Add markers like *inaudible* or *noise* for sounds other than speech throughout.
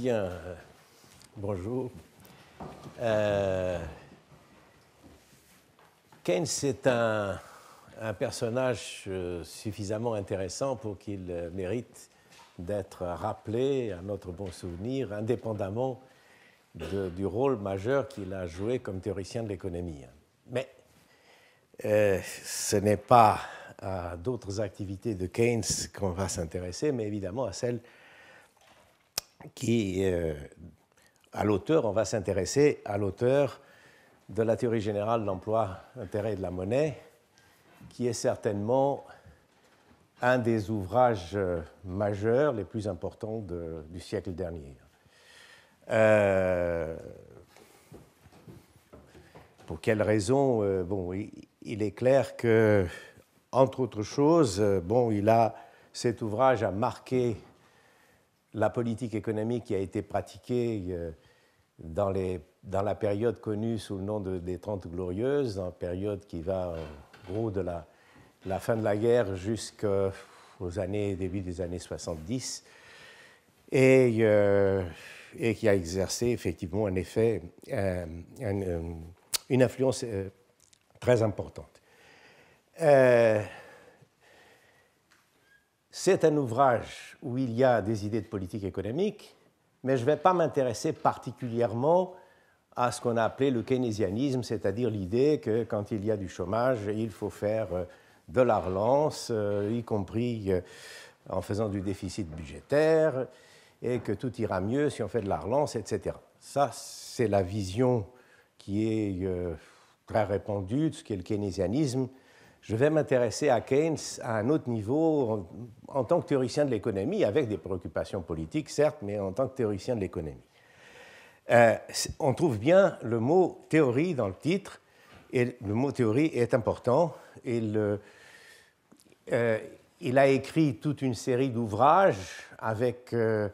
bien, euh, bonjour. Euh, Keynes est un, personnage euh, suffisamment intéressant pour qu'il mérite d'être rappelé à notre bon souvenir, indépendamment du rôle majeur qu'il a joué comme théoricien de l'économie. Mais ce n'est pas à d'autres activités de Keynes qu'on va s'intéresser, mais évidemment à celles qui, euh, à l'auteur, on va s'intéresser à l'auteur de la théorie générale de l'emploi, intérêt de la monnaie, qui est certainement un des ouvrages euh, majeurs les plus importants du siècle dernier. Euh, pour quelles raisons Bon, il, il, est clair que, entre autres choses, bon, il a cet ouvrage a marqué la politique économique qui a été pratiquée euh, dans, la période connue sous le nom des Trente Glorieuses, une période qui va euh, gros de la, fin de la guerre jusqu'aux années, début des années 70, et, euh, et qui a exercé effectivement un effet une influence très importante. C'est un ouvrage où il y a des idées de politique économique, mais je ne vais pas m'intéresser particulièrement à ce qu'on a appelé le keynésianisme, c'est-à-dire l'idée que quand il y a du chômage, il faut faire euh, de la relance, euh, y compris euh, en faisant du déficit budgétaire, et que tout ira mieux si on fait de la relance, etc. Ça, c'est la vision qui est très répandue de ce qu'est le keynésianisme je vais m'intéresser à Keynes à un autre niveau en, tant que théoricien de l'économie, avec des préoccupations politiques, certes, mais en tant que théoricien de l'économie. Euh, on trouve bien le mot théorie dans le titre, et le mot théorie est important. Et euh, il a écrit toute une série d'ouvrages avec euh,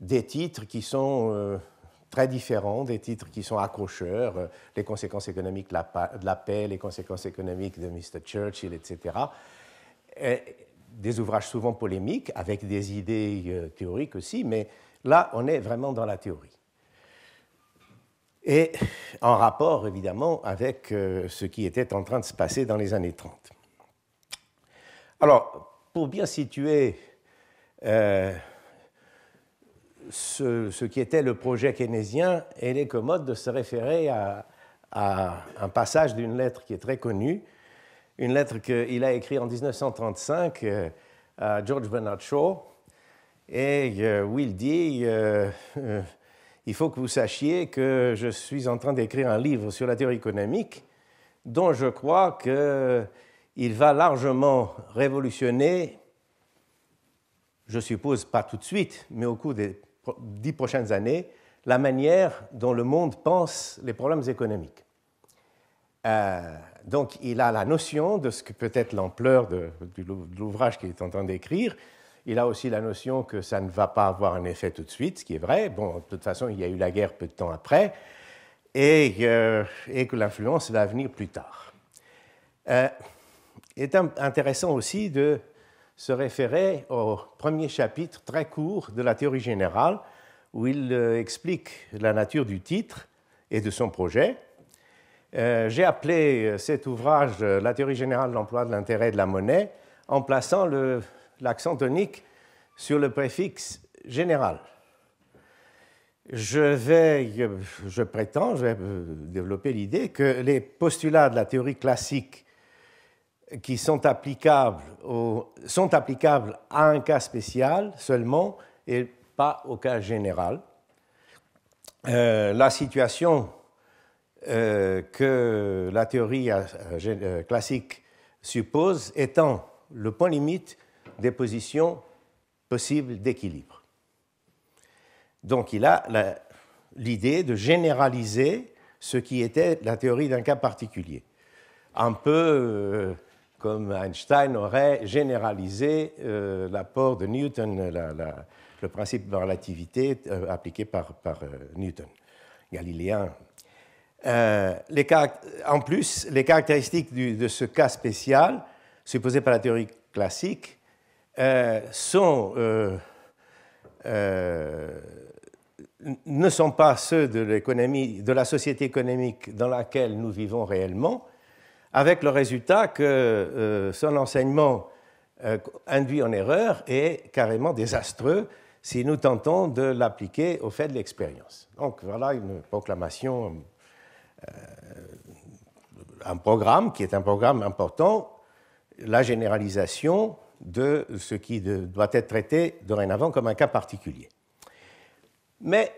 des titres qui sont très différents, des titres qui sont accrocheurs, euh, les conséquences économiques de la, paix, les conséquences économiques de Mr. Churchill, etc. des ouvrages souvent polémiques, avec des idées euh, théoriques aussi, mais là, on est vraiment dans la théorie. Et en rapport, évidemment, avec euh, ce qui était en train de se passer dans les années 30. Alors, pour bien situer ce, qui était le projet keynésien, il est commode de se référer à, un passage d'une lettre qui est très connue, une lettre qu'il a écrite en 1935 euh, à George Bernard Shaw, et euh, où il dit euh, Il faut que vous sachiez que je suis en train d'écrire un livre sur la théorie économique dont je crois qu'il va largement révolutionner, je suppose pas tout de suite, mais au cours des dix prochaines années la manière dont le monde pense les problèmes économiques. Euh, donc il a la notion de ce que peut être l'ampleur de, l'ouvrage qu'il est en train d'écrire. Il a aussi la notion que ça ne va pas avoir un effet tout de suite, ce qui est vrai. Bon, de toute façon, il y a eu la guerre peu de temps après, et, euh, que l'influence va venir plus tard. Il euh, est intéressant aussi de se référer au premier chapitre très court de la théorie générale, où il euh, explique la nature du titre et de son projet. Euh, j'ai appelé euh, cet ouvrage La théorie générale de l'emploi de l'intérêt de la monnaie en plaçant l'accent tonique sur le préfixe général. Je vais, je prétends, je vais développer l'idée que les postulats de la théorie classique qui sont applicables, sont applicables à un cas spécial seulement et pas au cas général. Euh, la situation euh, que la théorie euh, classique suppose étant le point limite des positions possibles d'équilibre. Donc il a l'idée de généraliser ce qui était la théorie d'un cas particulier. Un peu comme Einstein aurait généralisé euh, l'apport de Newton, le principe de relativité euh, appliqué par, par euh, Newton, galiléen. Les en plus, les caractéristiques de ce cas spécial, supposé par la théorie classique, sont, ne sont pas ceux de, de la société économique dans laquelle nous vivons réellement, avec le résultat que euh, son enseignement euh, induit en erreur est carrément désastreux si nous tentons de l'appliquer au fait de l'expérience. Donc voilà une proclamation, euh, un programme qui est un programme important, la généralisation de ce qui doit être traité dorénavant comme un cas particulier. Mais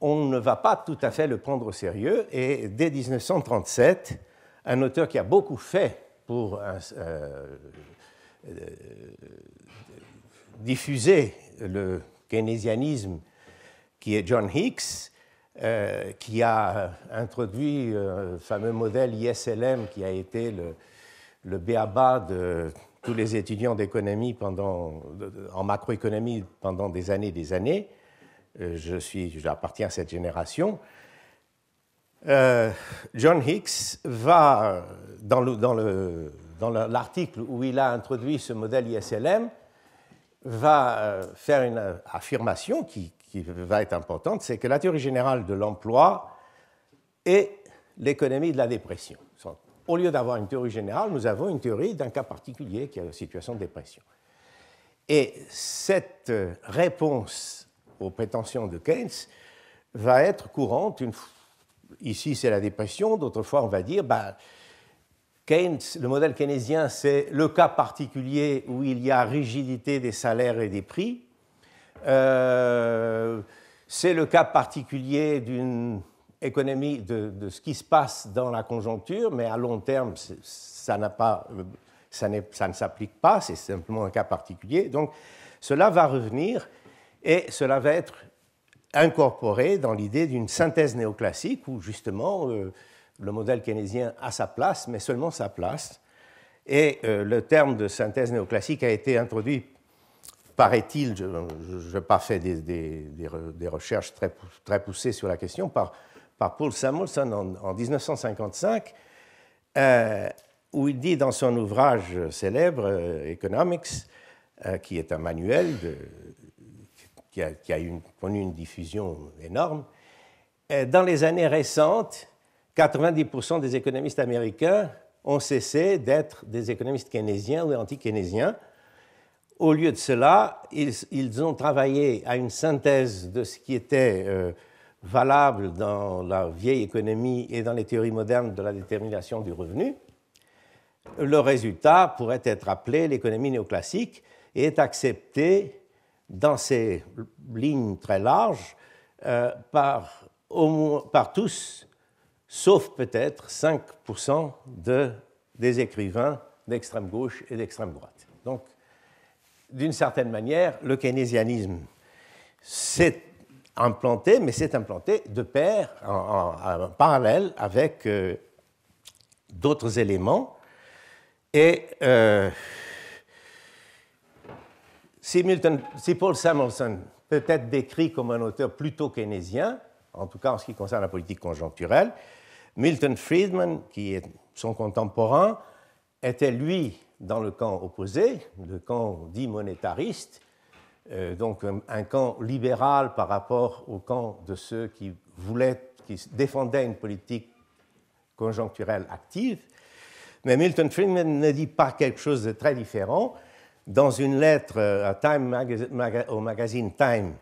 on ne va pas tout à fait le prendre au sérieux. Et dès 1937, un auteur qui a beaucoup fait pour euh, euh, diffuser le keynésianisme, qui est John Hicks, euh, qui a introduit le fameux modèle ISLM qui a été le, le béaba de tous les étudiants d'économie en macroéconomie pendant des années et des années. Euh, je suis, j'appartiens à cette génération, euh, John Hicks va, dans, euh, dans, le, dans l'article où il a introduit ce modèle ISLM, va faire une affirmation qui, qui va être importante, c'est que la théorie générale de l'emploi et l'économie de la dépression. Au lieu d'avoir une théorie générale, nous avons une théorie d'un cas particulier qui est la situation de dépression. Et cette réponse aux prétentions de Keynes va être courante. Ici, c'est la dépression. D'autres fois, on va dire, bah, le modèle keynésien, c'est le cas particulier où il y a rigidité des salaires et des prix. Euh, c'est le cas particulier d'une économie, de, ce qui se passe dans la conjoncture, mais à long terme, ça, pas, euh, ça ne s'applique pas, c'est simplement un cas particulier. Donc, cela va revenir et cela va être incorporé dans l'idée d'une synthèse néoclassique où justement euh, le modèle keynésien a sa place, mais seulement sa place. Et euh, le terme de synthèse néoclassique a été introduit, paraît-il, je n'ai pas fait des, recherches très, très poussées sur la question, par, par Paul Samuelson en, 1955, euh, où il dit dans son ouvrage célèbre, Economics, qui est un manuel de, qui a, connu une diffusion énorme. Euh, dans les années récentes, 90% des économistes américains ont cessé d'être des économistes keynésiens ou anti-keynésiens. Au lieu de cela, ils, ont travaillé à une synthèse de ce qui était euh, valable dans la vieille économie et dans les théories modernes de la détermination du revenu. Le résultat pourrait être appelé l'économie néoclassique et est accepté dans ces lignes très larges euh, par, au moins, par tous, sauf peut-être 5% de, des écrivains d'extrême gauche et d'extrême droite. Donc, d'une certaine manière, le keynésianisme s'est implanté, mais s'est implanté de pair, en, parallèle avec euh, d'autres éléments. Et euh, si, Paul Samuelson peut être décrit comme un auteur plutôt keynésien, en tout cas en ce qui concerne la politique conjoncturelle, Milton Friedman, qui est son contemporain, était lui dans le camp opposé, le camp dit monétariste, euh, donc un, un, camp libéral par rapport au camp de ceux qui voulaient, qui défendaient une politique conjoncturelle active. Mais Milton Friedman ne dit pas quelque chose de très différent dans une lettre euh, à Time au magazine Time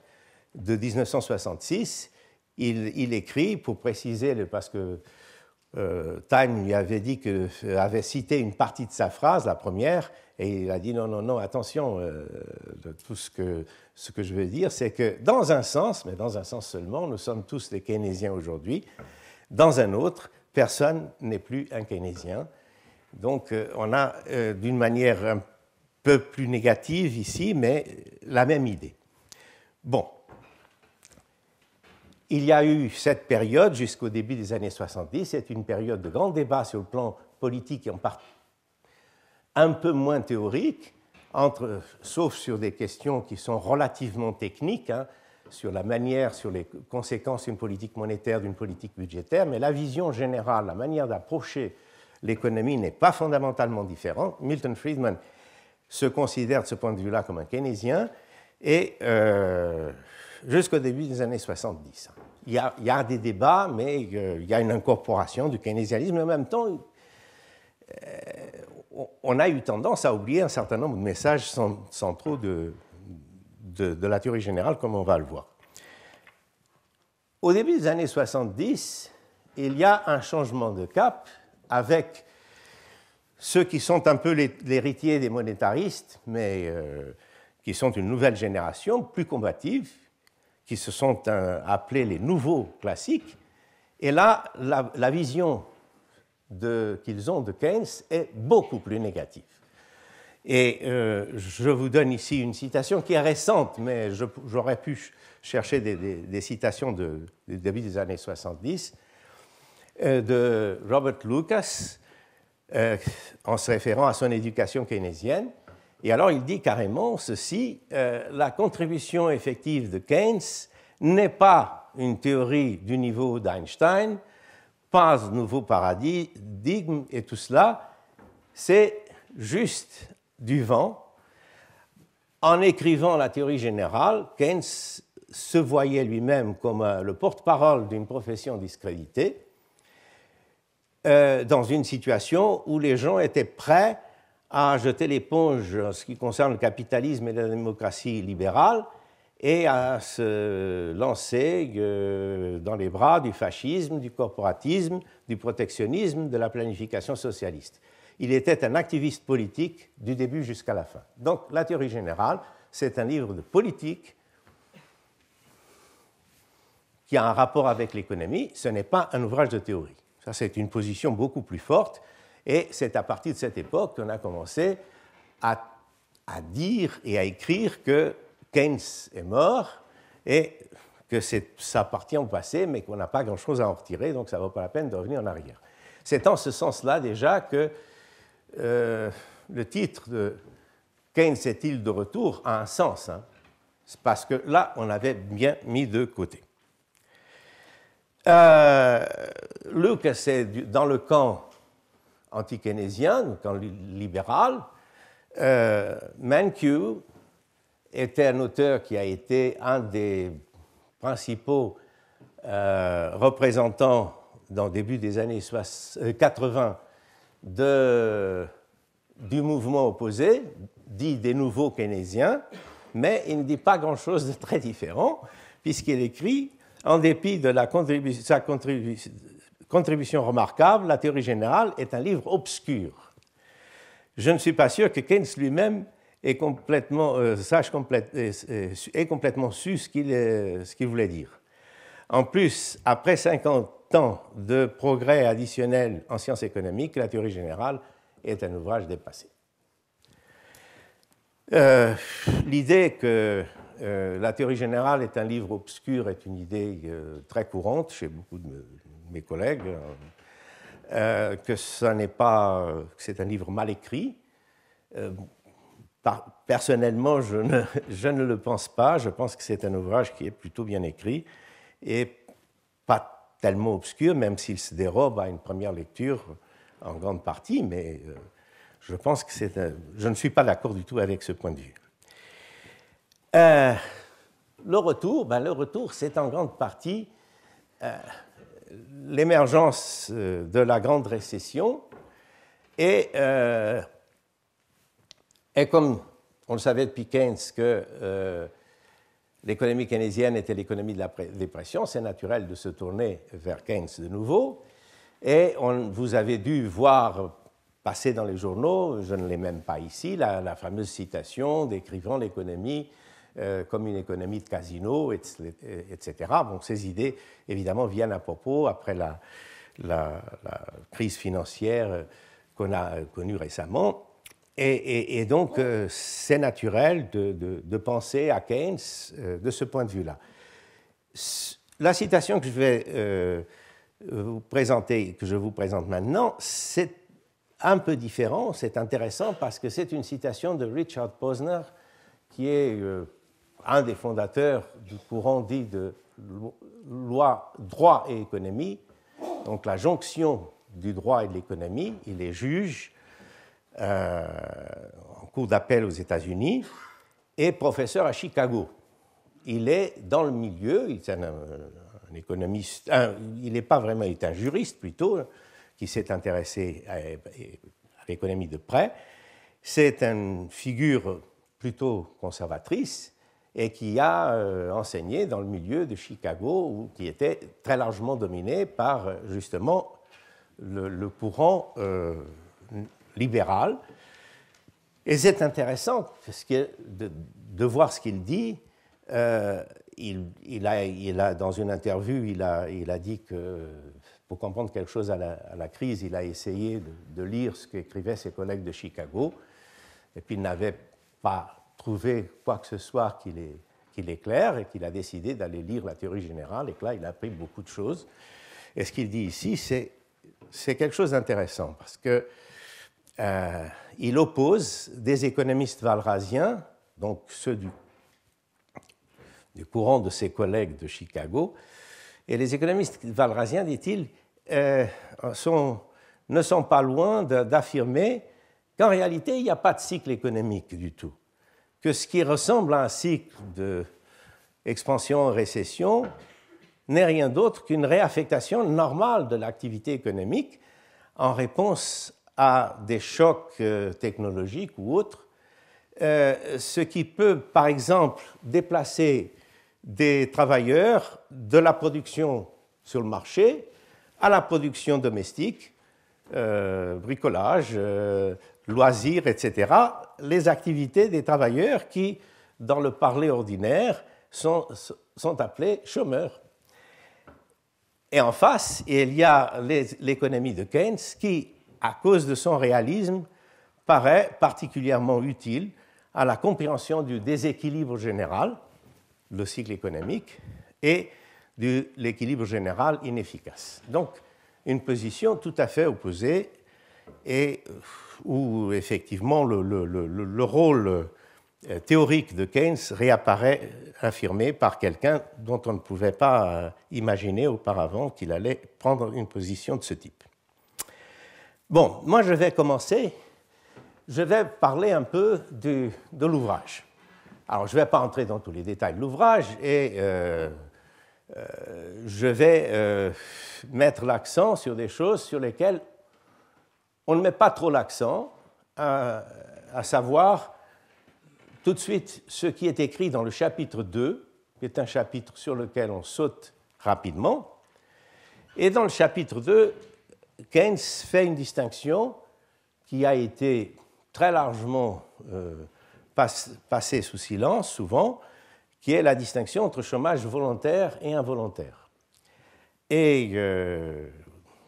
de 1966, il, écrit pour préciser parce que euh, Time lui avait dit que euh, avait cité une partie de sa phrase, la première, et il a dit non non non attention, tout ce que ce que je veux dire, c'est que dans un sens, mais dans un sens seulement, nous sommes tous des Keynésiens aujourd'hui. Dans un autre, personne n'est plus un Keynésien. Donc on a d'une manière un peu plus négative ici, mais la même idée. Bon. Il y a eu cette période jusqu'au début des années 70. C'est une période de grand débat sur le plan politique et en partie un peu moins théorique, entre, sauf sur des questions qui sont relativement techniques, hein, sur la manière, sur les conséquences d'une politique monétaire, d'une politique budgétaire, mais la vision générale, la manière d'approcher l'économie n'est pas fondamentalement différente. Milton Friedman se considère de ce point de vue-là comme un keynésien, et euh, jusqu'au début des années 70. Hein. Il y, a, des débats, mais euh, il y a une incorporation du keynésianisme, mais en même temps, euh, on a eu tendance à oublier un certain nombre de messages centraux de, de, de la théorie générale, comme on va le voir. Au début des années 70, il y a un changement de cap avec ceux qui sont un peu l'héritier des monétaristes, mais euh, qui sont une nouvelle génération, plus combative, qui se sont euh, appelés les nouveaux classiques. Et là, la, vision qu'ils ont de Keynes est beaucoup plus négative. Et euh, je vous donne ici une citation qui est récente, mais j'aurais pu chercher des, citations du de, début des années 70 de Robert Lucas, euh, en se référant à son éducation keynésienne. Et alors il dit carrément ceci, euh, la contribution effective de Keynes n'est pas une théorie du niveau d'Einstein, pas un nouveau paradigme et tout cela, c'est juste du vent. En écrivant la théorie générale, Keynes se voyait lui-même comme euh, le porte-parole d'une profession discréditée euh, dans une situation où les gens étaient prêts à jeter l'éponge en ce qui concerne le capitalisme et la démocratie libérale et à se lancer euh, dans les bras du fascisme, du corporatisme, du protectionnisme, de la planification socialiste. Il était un activiste politique du début jusqu'à la fin. Donc la théorie générale, c'est un livre de politique qui a un rapport avec l'économie, ce n'est pas un ouvrage de théorie. Ça, c'est une position beaucoup plus forte. Et c'est à partir de cette époque qu'on a commencé à, dire et à écrire que Keynes est mort et que ça appartient au passé, mais qu'on n'a pas grand-chose à en retirer, donc ça ne vaut pas la peine de revenir en arrière. C'est en ce sens-là déjà que euh, le titre de Keynes est-il de retour a un sens, hein. parce que là, on avait bien mis de côté. Euh, est dans le camp anti-keynésien, le camp libéral. Euh, était un auteur qui a été un des principaux euh, représentants dans le début des années 80 euh, de, du mouvement opposé, dit des nouveaux keynésiens, mais il ne dit pas grand-chose de très différent, puisqu'il écrit en dépit de sa contribution remarquable, La théorie générale est un livre obscur. Je ne suis pas sûr que Keynes lui-même ait complètement, euh, complète, complètement su euh, ce qu'il voulait dire. En plus, après 50 ans de progrès additionnels en sciences économiques, la théorie générale est un ouvrage dépassé. Euh, l'idée que euh, la théorie générale est un livre obscur, est une idée euh, très courante chez beaucoup de, mes collègues, euh, que ce n'est pas, c'est un livre mal écrit. personnellement, je ne, *laughs* je ne, le pense pas. Je pense que c'est un ouvrage qui est plutôt bien écrit et pas tellement obscur, même s'il se dérobe à une première lecture en grande partie. Mais je pense que c'est, je ne suis pas d'accord du tout avec ce point de vue. Euh, le retour, ben, le retour, c'est en grande partie euh, l'émergence euh, de la grande récession et, comme on le savait depuis Keynes que l'économie keynésienne était l'économie de la dépression, c'est naturel de se tourner vers Keynes de nouveau. Et on, vous avez dû voir passer dans les journaux, je ne l'ai même pas ici, la fameuse citation décrivant l'économie euh, comme une économie de casino, etc. Bon, ces idées, évidemment, viennent à propos après la, crise financière euh, qu'on a euh, connue récemment. Et, donc, c'est naturel de, penser à Keynes de ce point de vue-là. La citation que je vais vous présenter, que je vous présente maintenant, c'est un peu différent, c'est intéressant parce que c'est une citation de Richard Posner, qui est un des fondateurs du courant dit de loi, droit et économie, donc la jonction du droit et de l'économie, il est juge euh, en cours d'appel aux États-Unis et professeur à Chicago. Il est dans le milieu, il est un, économiste, il n'est pas vraiment, il est un juriste plutôt, hein, qui s'est intéressé à l'économie de près. C'est une figure plutôt conservatrice et qui a euh, enseigné dans le milieu de Chicago, où, qui était très largement dominé par euh, justement le, courant euh, libéral. Et c'est intéressant parce que de, de voir ce qu'il dit. il, a, il, a, dans une interview, il a, il a, dit que pour comprendre quelque chose à la, crise, il a essayé de, de lire ce qu'écrivaient ses collègues de Chicago, et puis il n'avait pas trouver quoi que ce soit qu'il est clair et qu'il a décidé d'aller lire la théorie générale et que là, il a appris beaucoup de choses. Et ce qu'il dit ici, c'est quelque chose d'intéressant parce que euh, il oppose des économistes valrasiens, donc ceux du, du, courant de ses collègues de Chicago, et les économistes valrasiens, dit-il, euh, ne sont pas loin d'affirmer qu'en réalité, il n'y a pas de cycle économique du tout que ce qui ressemble à un cycle d'expansion-récession n'est rien d'autre qu'une réaffectation normale de l'activité économique en réponse à des chocs euh, technologiques ou autres, euh, ce qui peut, par exemple, déplacer des travailleurs de la production sur le marché à la production domestique, euh, bricolage, euh, loisirs, etc., les activités des travailleurs qui, dans le parler ordinaire, sont, appelés chômeurs. Et en face, il y a l'économie de Keynes qui, à cause de son réalisme, paraît particulièrement utile à la compréhension du déséquilibre général, le cycle économique, et de l'équilibre général inefficace. Donc, une position tout à fait opposée et euh, où effectivement le, rôle euh, théorique de Keynes réapparaît affirmé par quelqu'un dont on ne pouvait pas euh, imaginer auparavant qu'il allait prendre une position de ce type. Bon, moi je vais commencer, je vais parler un peu de l'ouvrage. Alors je ne vais pas entrer dans tous les détails de l'ouvrage et euh, je vais mettre l'accent sur des choses sur lesquelles on ne met pas trop l'accent euh, à, savoir tout de suite ce qui est écrit dans le chapitre 2, qui est un chapitre sur lequel on saute rapidement. Et dans le chapitre 2, Keynes fait une distinction qui a été très largement euh, passée sous silence souvent, qui est la distinction entre chômage volontaire et involontaire. Et euh,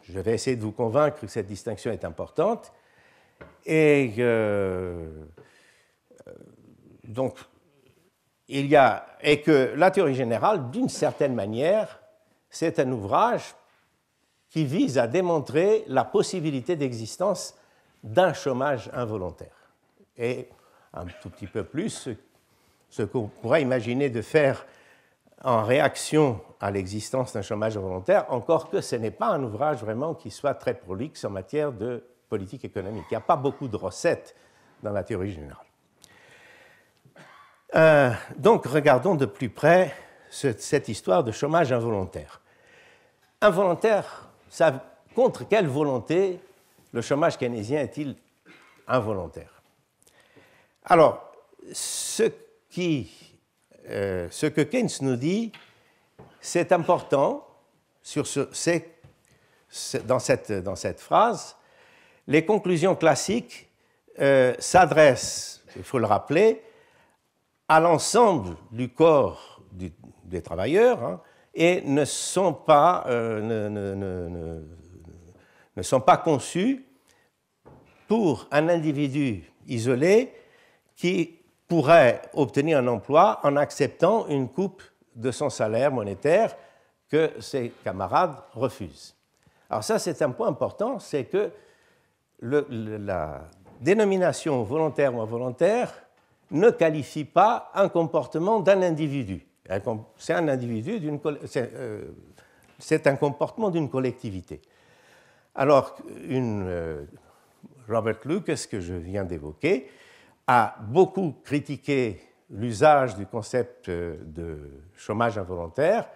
je vais essayer de vous convaincre que cette distinction est importante. Et euh, euh, donc, il y a. Et que la théorie générale, d'une certaine manière, c'est un ouvrage qui vise à démontrer la possibilité d'existence d'un chômage involontaire. Et un tout petit peu plus, ce qu'on pourrait imaginer de faire en réaction à l'existence d'un chômage involontaire, encore que ce n'est pas un ouvrage vraiment qui soit très prolixe en matière de politique économique. Il n'y a pas beaucoup de recettes dans la théorie générale. Euh, donc regardons de plus près cette histoire de chômage involontaire. Involontaire, contre quelle volonté le chômage keynésien est-il involontaire Alors, ce qui euh, ce que Keynes nous dit, c'est important dans, cette, phrase. Les conclusions classiques euh, s'adressent, il faut le rappeler, à l'ensemble du corps des travailleurs hein, et ne sont pas, euh, ne, sont pas conçues pour un individu isolé qui pourrait obtenir un emploi en acceptant une coupe de son salaire monétaire que ses camarades refusent. Alors ça, c'est un point important, c'est que la dénomination volontaire ou involontaire ne qualifie pas un comportement d'un individu. C'est un individu, euh, c'est un comportement d'une collectivité. Alors, une, euh, Robert Lucas, que je viens d'évoquer, a beaucoup critiqué l'usage du concept euh, de chômage involontaire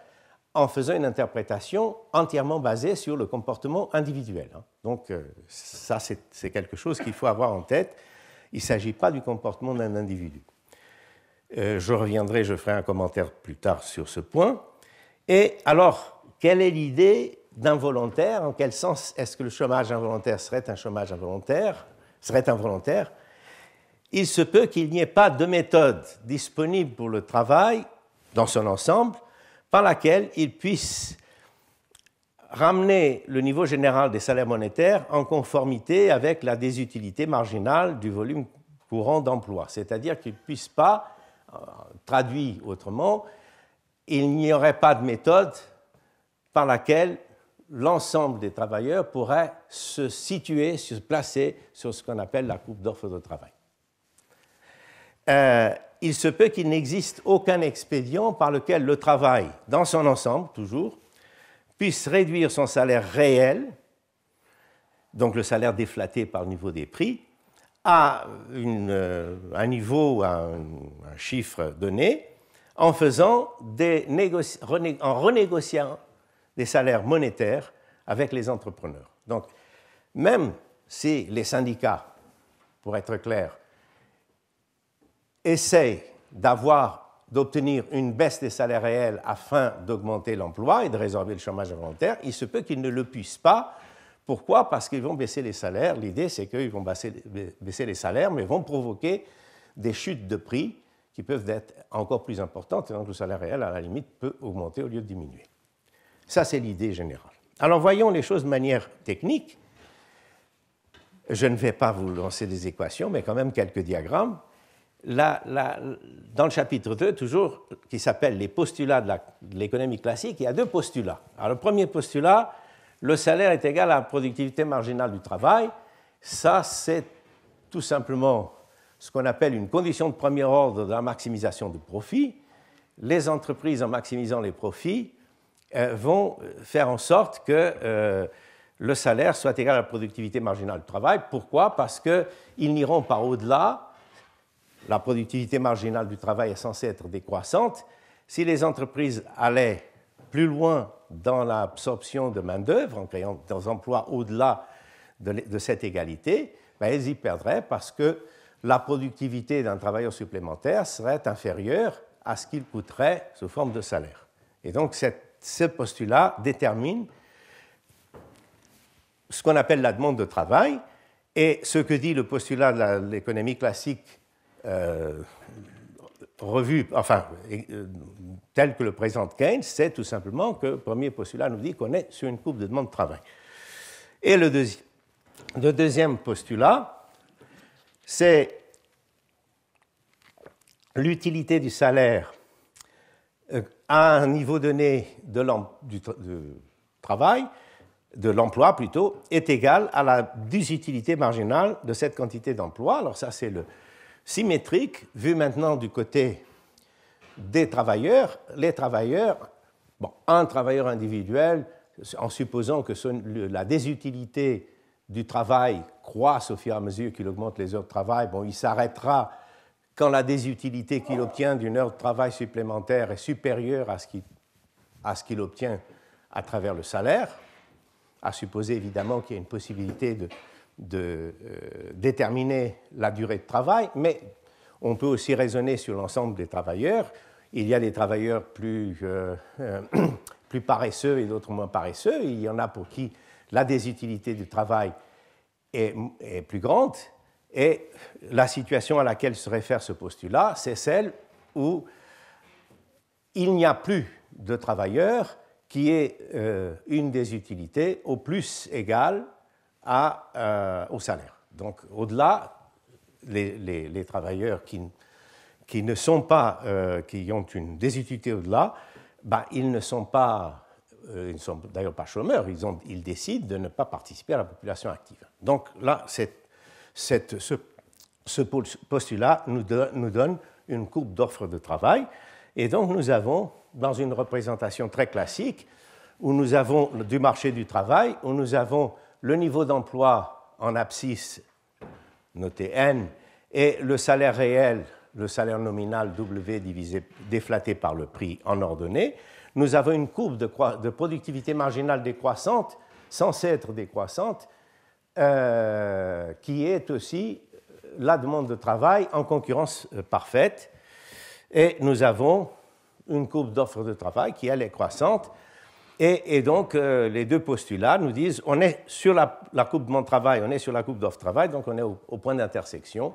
en faisant une interprétation entièrement basée sur le comportement individuel. Hein. Donc euh, ça, c'est quelque chose qu'il faut avoir en tête. Il ne s'agit pas du comportement d'un individu. Euh, je reviendrai, je ferai un commentaire plus tard sur ce point. Et alors, quelle est l'idée d'involontaire En quel sens est-ce que le chômage involontaire serait un chômage involontaire Serait involontaire il se peut qu'il n'y ait pas de méthode disponible pour le travail dans son ensemble par laquelle il puisse ramener le niveau général des salaires monétaires en conformité avec la désutilité marginale du volume courant d'emploi. C'est-à-dire qu'il ne puisse pas, euh, traduit autrement, il n'y aurait pas de méthode par laquelle l'ensemble des travailleurs pourrait se situer, se placer sur ce qu'on appelle la coupe d'offre de travail. Euh, il se peut qu'il n'existe aucun expédient par lequel le travail, dans son ensemble toujours, puisse réduire son salaire réel, donc le salaire déflaté par le niveau des prix, à euh, un niveau, à un, chiffre donné, en, faisant des en renégociant des salaires monétaires avec les entrepreneurs. Donc, même si les syndicats, pour être clair, Essayent d'avoir, d'obtenir une baisse des salaires réels afin d'augmenter l'emploi et de résorber le chômage volontaire, il se peut qu'ils ne le puissent pas. Pourquoi Parce qu'ils vont baisser les salaires. L'idée, c'est qu'ils vont baisser les salaires, mais vont provoquer des chutes de prix qui peuvent être encore plus importantes, et donc le salaire réel, à la limite, peut augmenter au lieu de diminuer. Ça, c'est l'idée générale. Alors voyons les choses de manière technique. Je ne vais pas vous lancer des équations, mais quand même quelques diagrammes dans le chapitre 2, toujours, qui s'appelle Les postulats de l'économie classique, il y a deux postulats. Alors, le premier postulat, le salaire est égal à la productivité marginale du travail. Ça, c'est tout simplement ce qu'on appelle une condition de premier ordre de la maximisation du profit. Les entreprises, en maximisant les profits, euh, vont faire en sorte que euh, le salaire soit égal à la productivité marginale du travail. Pourquoi Parce qu'ils n'iront pas au-delà la productivité marginale du travail est censée être décroissante, si les entreprises allaient plus loin dans l'absorption de main-d'œuvre, en créant des emplois au-delà de, cette égalité, ben, elles y perdraient parce que la productivité d'un travailleur supplémentaire serait inférieure à ce qu'il coûterait sous forme de salaire. Et donc, ce postulat détermine ce qu'on appelle la demande de travail. Et ce que dit le postulat de l'économie classique euh, revue, enfin, euh, telle que le présente Keynes, c'est tout simplement que le premier postulat nous dit qu'on est sur une coupe de demande de travail. Et le, deuxième postulat, c'est l'utilité du salaire euh, à un niveau donné de, de travail, de l'emploi plutôt, est égale à la disutilité marginale de cette quantité d'emploi. Alors ça, c'est le, symétrique, vu maintenant du côté des travailleurs, les travailleurs, bon, un travailleur individuel, en supposant que la désutilité du travail croisse au fur et à mesure qu'il augmente les heures de travail, bon, il s'arrêtera quand la désutilité qu'il obtient d'une heure de travail supplémentaire est supérieure à ce qu'il, à ce qu'il obtient à travers le salaire, à supposer évidemment qu'il y a une possibilité de, de euh, déterminer la durée de travail, mais on peut aussi raisonner sur l'ensemble des travailleurs. Il y a des travailleurs plus, euh, euh, *clears throat* plus paresseux et d'autres moins paresseux. Il y en a pour qui la désutilité du travail est, est plus grande. Et la situation à laquelle se réfère ce postulat, c'est celle où il n'y a plus de travailleurs qui est une désutilité au plus égale à, euh, au salaire. Donc au-delà, les, travailleurs qui, qui ne sont pas, euh, qui ont une désutilité au-delà, bah, ils ne sont pas, euh, ils ne sont d'ailleurs pas chômeurs, ils, ont, ils décident de ne pas participer à la population active. Donc là, cette, cette, ce, postulat nous, nous donne une courbe d'offres de travail. Et donc nous avons, dans une représentation très classique, où nous avons du marché du travail, où nous avons le niveau d'emploi en abscisse, noté n, et le salaire réel, le salaire nominal W divisé, déflaté par le prix en ordonnée, nous avons une courbe de, productivité marginale décroissante, censée être décroissante, euh, qui est aussi euh, la demande de travail en concurrence euh, parfaite. Et nous avons une courbe d'offre de travail qui, elle, est croissante, et, donc, euh, les deux postulats nous disent on est sur la, coupe de mon travail, on est sur la coupe doffre travail, donc on est au, point d'intersection.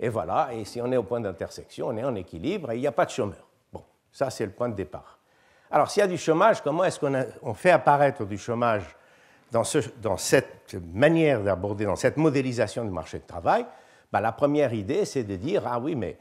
Et voilà, et si on est au point d'intersection, on est en équilibre et il n'y a pas de chômeur. Bon, ça, c'est le point de départ. Alors, s'il y a du chômage, comment est-ce qu'on fait apparaître du chômage dans, cette manière d'aborder, dans cette modélisation du marché de travail bah, La première idée, c'est de dire ah oui, mais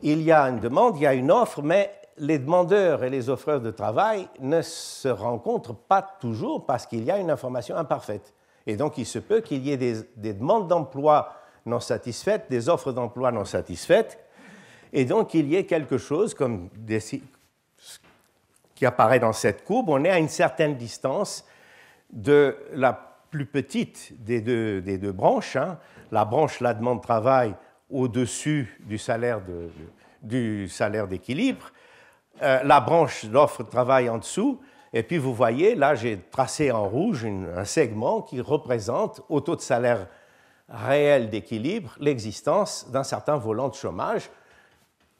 il y a une demande, il y a une offre, mais les demandeurs et les offreurs de travail ne se rencontrent pas toujours parce qu'il y a une information imparfaite. Et donc, il se peut qu'il y ait des, demandes d'emploi non satisfaites, des offres d'emploi non satisfaites, et donc il y ait quelque chose comme des, qui apparaît dans cette courbe. On est à une certaine distance de la plus petite des deux, des branches, hein. la branche la demande de travail au-dessus du salaire du salaire d'équilibre euh, la branche d'offre de travail en dessous. Et puis vous voyez, là, j'ai tracé en rouge un segment qui représente au taux de salaire réel d'équilibre l'existence d'un certain volant de chômage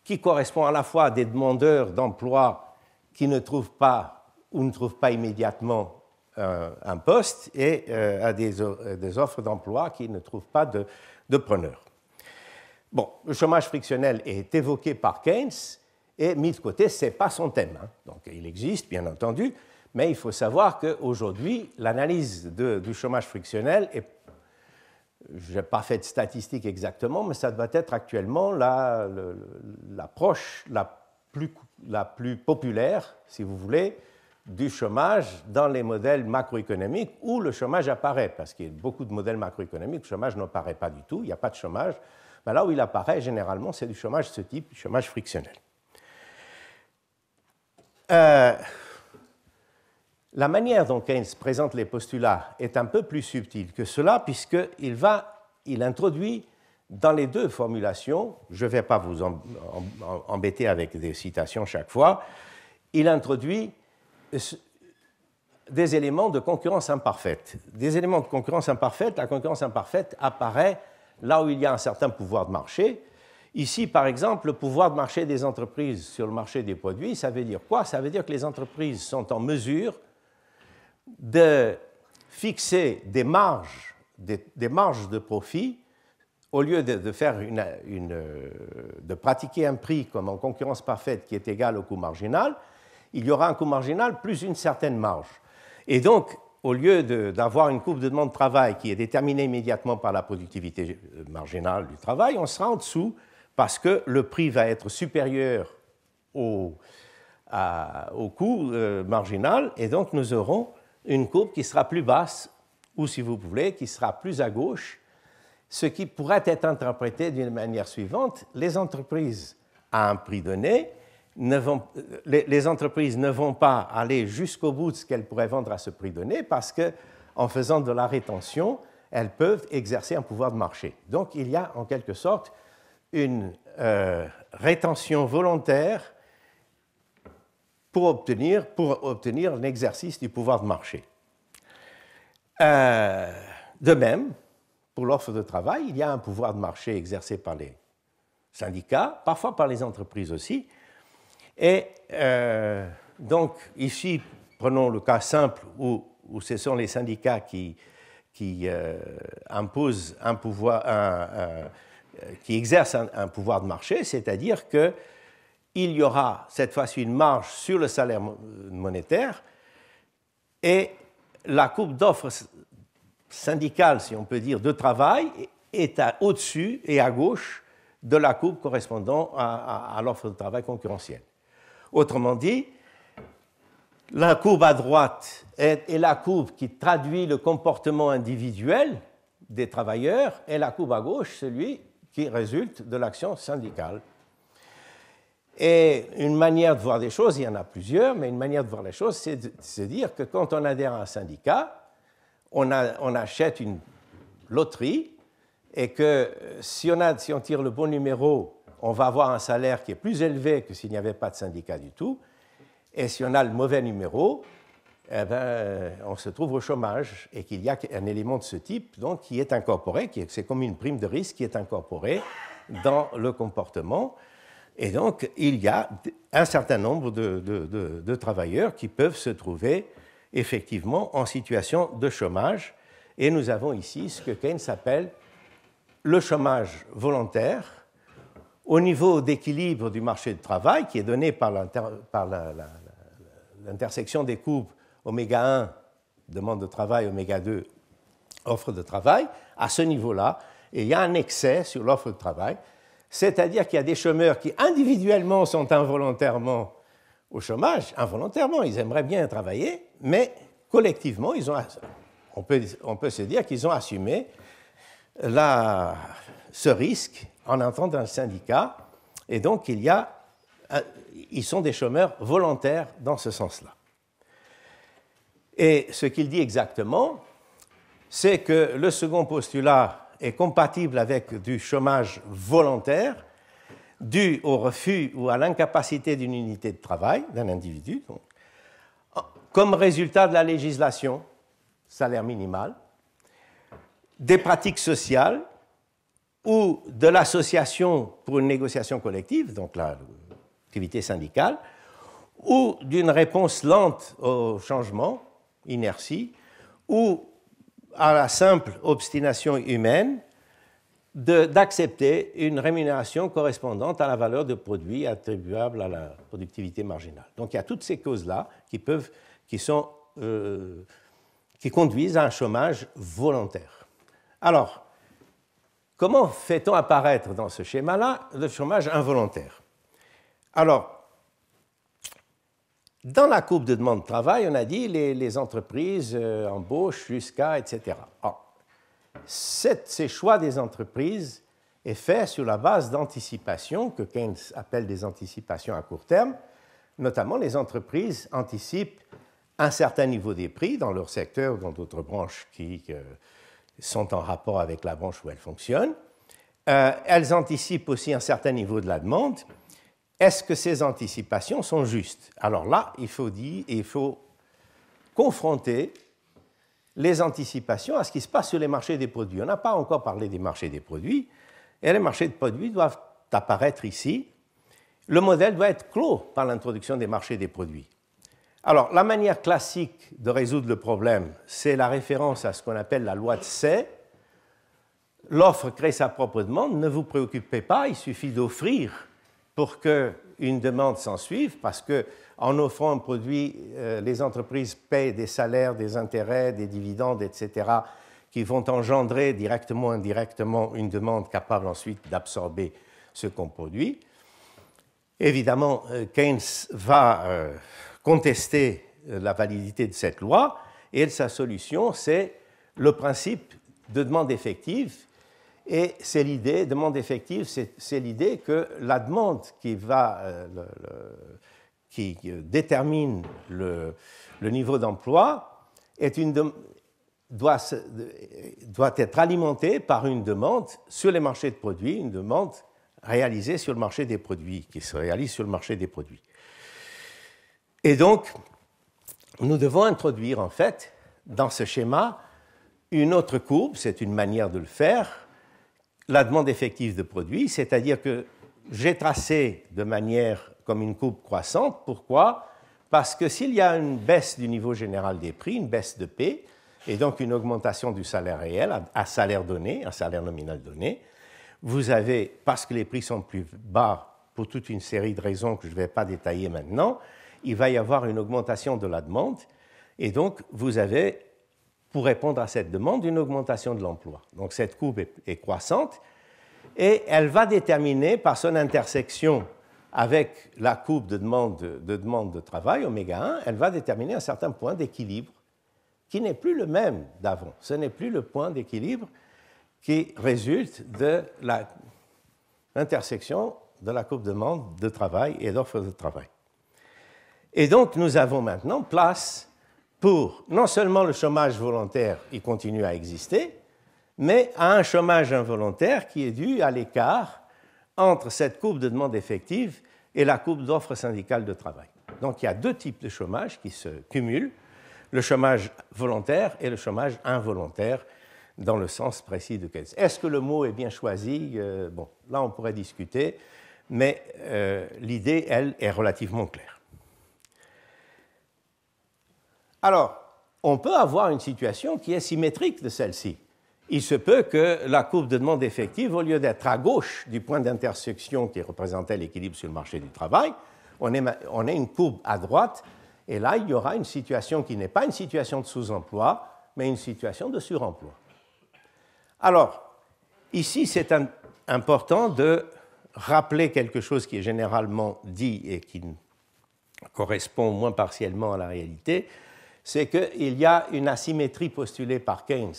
qui correspond à la fois à des demandeurs d'emploi qui ne trouvent pas ou ne trouvent pas immédiatement euh, un poste et euh, à des, offres d'emploi qui ne trouvent pas de, de preneurs. Bon, le chômage frictionnel est évoqué par Keynes et mis de côté, ce n'est pas son thème. Hein. Donc il existe, bien entendu, mais il faut savoir qu'aujourd'hui, l'analyse du chômage frictionnel est je n'ai pas fait de statistiques exactement, mais ça doit être actuellement l'approche la, plus, la plus populaire, si vous voulez, du chômage dans les modèles macroéconomiques où le chômage apparaît, parce qu'il y a beaucoup de modèles macroéconomiques, le chômage n'apparaît pas du tout, il n'y a pas de chômage. Ben là où il apparaît, généralement, c'est du chômage de ce type, du chômage frictionnel. Euh, la manière dont Keynes présente les postulats est un peu plus subtile que cela, puisqu'il va, il introduit dans les deux formulations, je ne vais pas vous embêter avec des citations chaque fois, il introduit euh, des éléments de concurrence imparfaite. Des éléments de concurrence imparfaite, la concurrence imparfaite apparaît là où il y a un certain pouvoir de marché, Ici, par exemple, le pouvoir de marché des entreprises sur le marché des produits, ça veut dire quoi Ça veut dire que les entreprises sont en mesure de fixer des marges, des, marges de profit, au lieu de, faire une, une, de pratiquer un prix comme en concurrence parfaite qui est égal au coût marginal, il y aura un coût marginal plus une certaine marge. Et donc, au lieu d'avoir une courbe de demande de travail qui est déterminée immédiatement par la productivité marginale du travail, on sera en dessous parce que le prix va être supérieur au, coût euh, marginal, et donc nous aurons une courbe qui sera plus basse, ou si vous voulez, qui sera plus à gauche, ce qui pourrait être interprété d'une manière suivante. Les entreprises à un prix donné, ne vont, euh, entreprises ne vont pas aller jusqu'au bout de ce qu'elles pourraient vendre à ce prix donné parce qu'en faisant de la rétention, elles peuvent exercer un pouvoir de marché. Donc, il y a en quelque sorte une euh, rétention volontaire pour obtenir, pour obtenir l'exercice du pouvoir de marché. Euh, de même, pour l'offre de travail, il y a un pouvoir de marché exercé par les syndicats, parfois par les entreprises aussi. Et euh, donc, ici, prenons le cas simple où, ce sont les syndicats qui, qui imposent un pouvoir, un, euh, qui exerce un, pouvoir de marché, c'est-à-dire que il y aura cette fois-ci une marge sur le salaire euh, monétaire et la courbe d'offres syndicale, si on peut dire, de travail est au-dessus et à gauche de la courbe correspondant à, l'offre de travail concurrentielle. Autrement dit, la courbe à droite est, est, la courbe qui traduit le comportement individuel des travailleurs et la courbe à gauche, celui qui résulte de l'action syndicale. Et une manière de voir les choses, il y en a plusieurs, mais une manière de voir les choses, c'est de se dire que quand on adhère à un syndicat, on, a, on achète une loterie et que euh, si on, a, si on tire le bon numéro, on va avoir un salaire qui est plus élevé que s'il n'y avait pas de syndicat du tout. Et si on a le mauvais numéro, eh ben, euh, on se trouve au chômage et qu'il y a un élément de ce type donc, qui est incorporé, qui c'est comme une prime de risque qui est incorporée dans le comportement. Et donc, il y a un certain nombre de, travailleurs qui peuvent se trouver effectivement en situation de chômage. Et nous avons ici ce que Keynes appelle le chômage volontaire, au niveau d'équilibre du marché de travail, qui est donné par l'intersection des coupes oméga 1, demande de travail, oméga 2, offre de travail, à ce niveau-là, il y a un excès sur l'offre de travail, c'est-à-dire qu'il y a des chômeurs qui individuellement sont involontairement au chômage, involontairement, ils aimeraient bien travailler, mais collectivement, ils ont, on, peut, se dire qu'ils ont assumé la, ce risque en entrant dans le syndicat, et donc il y a, euh, ils sont des chômeurs volontaires dans ce sens-là. Et ce qu'il dit exactement, c'est que le second postulat est compatible avec du chômage volontaire dû au refus ou à l'incapacité d'une unité de travail, d'un individu, comme résultat de la législation, salaire minimal, des pratiques sociales ou de l'association pour une négociation collective, donc l'activité syndicale, ou d'une réponse lente au changement inertie, ou à la simple obstination humaine d'accepter une rémunération correspondante à la valeur de produit attribuable à la productivité marginale. Donc il y a toutes ces causes-là qui, peuvent, qui, sont, euh, qui conduisent à un chômage volontaire. Alors, comment fait-on apparaître dans ce schéma-là le chômage involontaire Alors, dans la courbe de demande de travail, on a dit les, les entreprises euh, embauchent jusqu'à, etc. Ah. ces choix des entreprises est fait sur la base d'anticipations que Keynes appelle des anticipations à court terme. Notamment, les entreprises anticipent un certain niveau des prix dans leur secteur, dans d'autres branches qui sont en rapport avec la branche où elles fonctionnent. Euh, elles anticipent aussi un certain niveau de la demande est-ce que ces anticipations sont justes Alors là, il faut dire, il faut confronter les anticipations à ce qui se passe sur les marchés des produits. On n'a pas encore parlé des marchés des produits, et les marchés des produits doivent apparaître ici. Le modèle doit être clos par l'introduction des marchés des produits. Alors, la manière classique de résoudre le problème, c'est la référence à ce qu'on appelle la loi de Say. L'offre crée sa propre demande, ne vous préoccupez pas, il suffit d'offrir pour une demande s'en suive, parce que en offrant un produit, euh, les entreprises paient des salaires, des intérêts, des dividendes, etc., qui vont engendrer directement ou indirectement une demande capable ensuite d'absorber ce qu'on produit. Évidemment, euh, Keynes va euh, contester la validité de cette loi et sa solution, c'est le principe de demande effective et c'est l'idée, demande effective, c'est l'idée que la demande qui, va, euh, qui euh, détermine le, niveau d'emploi doit, doit être alimentée par une demande sur les marchés de produits, une demande réalisée sur le marché des produits, qui se réalise sur le marché des produits. Et donc, nous devons introduire en fait dans ce schéma une autre courbe, c'est une manière de le faire, la demande effective de produits, c'est-à-dire que j'ai tracé de manière comme une courbe croissante. Pourquoi Parce que s'il y a une baisse du niveau général des prix, une baisse de P, et donc une augmentation du salaire réel à, salaire donné, à salaire nominal donné, vous avez, parce que les prix sont plus bas pour toute une série de raisons que je ne vais pas détailler maintenant, il va y avoir une augmentation de la demande, et donc vous avez pour répondre à cette demande, une augmentation de l'emploi. Donc cette courbe est, croissante et elle va déterminer par son intersection avec la courbe de demande de, demande de travail, oméga 1, elle va déterminer un certain point d'équilibre qui n'est plus le même d'avant. Ce n'est plus le point d'équilibre qui résulte de l'intersection de la courbe de demande de travail et d'offre de travail. Et donc nous avons maintenant place pour non seulement le chômage volontaire, il continue à exister, mais à un chômage involontaire qui est dû à l'écart entre cette courbe de demande effective et la courbe d'offres syndicales de travail. Donc il y a deux types de chômage qui se cumulent, le chômage volontaire et le chômage involontaire dans le sens précis de Keynes. Est-ce que le mot est bien choisi euh, Bon, là on pourrait discuter, mais euh, l'idée, elle, est relativement claire. Alors, on peut avoir une situation qui est symétrique de celle-ci. Il se peut que la courbe de demande effective, au lieu d'être à gauche du point d'intersection qui représentait l'équilibre sur le marché du travail, on ait, une courbe à droite, et là, il y aura une situation qui n'est pas une situation de sous-emploi, mais une situation de suremploi. Alors, ici, c'est important de rappeler quelque chose qui est généralement dit et qui correspond moins partiellement à la réalité, c'est qu'il y a une asymétrie postulée par Keynes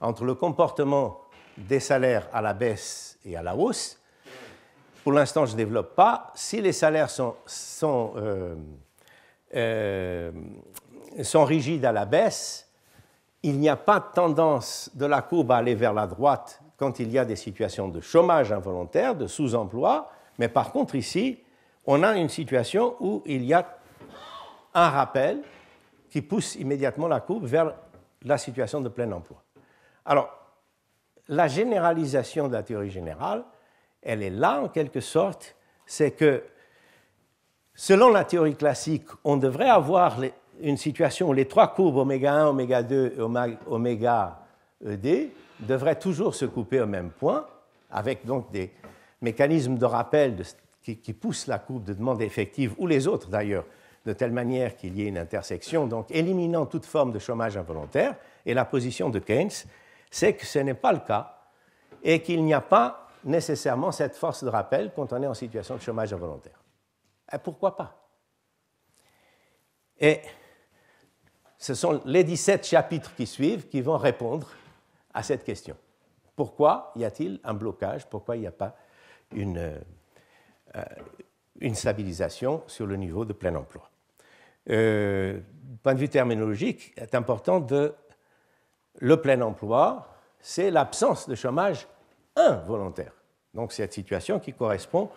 entre le comportement des salaires à la baisse et à la hausse. Pour l'instant, je ne développe pas. Si les salaires sont, euh, euh, sont, rigides à la baisse, il n'y a pas de tendance de la courbe à aller vers la droite quand il y a des situations de chômage involontaire, de sous-emploi, mais par contre ici, on a une situation où il y a un rappel qui pousse immédiatement la courbe vers la situation de plein emploi. Alors, la généralisation de la théorie générale, elle est là en quelque sorte, c'est que selon la théorie classique, on devrait avoir une situation où les trois courbes oméga 1, oméga 2 et oméga ED euh, devraient toujours se couper au même point, avec donc des mécanismes de rappel qui, qui, poussent la courbe de demande effective, ou les autres d'ailleurs, de telle manière qu'il y ait une intersection, donc éliminant toute forme de chômage involontaire. Et la position de Keynes, c'est que ce n'est pas le cas et qu'il n'y a pas nécessairement cette force de rappel quand on est en situation de chômage involontaire. Et pourquoi pas Et ce sont les 17 chapitres qui suivent qui vont répondre à cette question. Pourquoi y a-t-il un blocage Pourquoi il n'y a pas une, euh, une stabilisation sur le niveau de plein emploi du euh, point de vue terminologique, est important de le plein emploi, c'est l'absence de chômage involontaire. Donc cette situation qui correspond,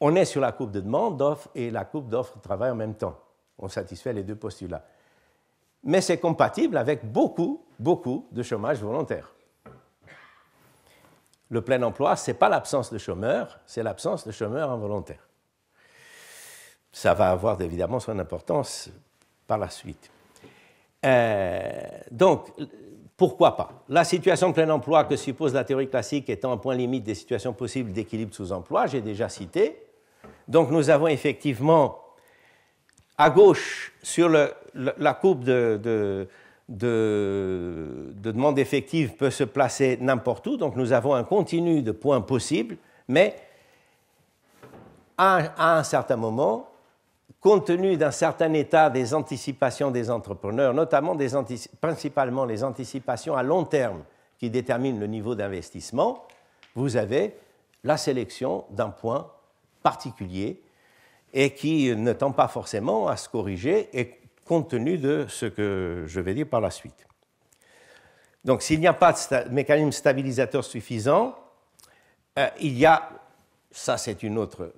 on est sur la coupe de demande d'offres et la coupe d'offre de travail en même temps. On satisfait les deux postulats. Mais c'est compatible avec beaucoup, beaucoup de chômage volontaire. Le plein emploi, c'est pas l'absence de chômeurs, c'est l'absence de chômeurs involontaires ça va avoir évidemment son importance par la suite. Euh, donc, pourquoi pas La situation de plein emploi que suppose la théorie classique étant un point limite des situations possibles d'équilibre sous emploi, j'ai déjà cité. Donc, nous avons effectivement à gauche sur la courbe de, demande effective peut se placer n'importe où. Donc, nous avons un continu de points possibles, mais à un certain moment, compte tenu d'un certain état des anticipations des entrepreneurs, notamment des principalement les anticipations à long terme qui déterminent le niveau d'investissement, vous avez la sélection d'un point particulier et qui ne tend pas forcément à se corriger et compte tenu de ce que je vais dire par la suite. Donc s'il n'y a pas de mécanisme stabilisateur suffisant, euh, il y a, ça c'est une autre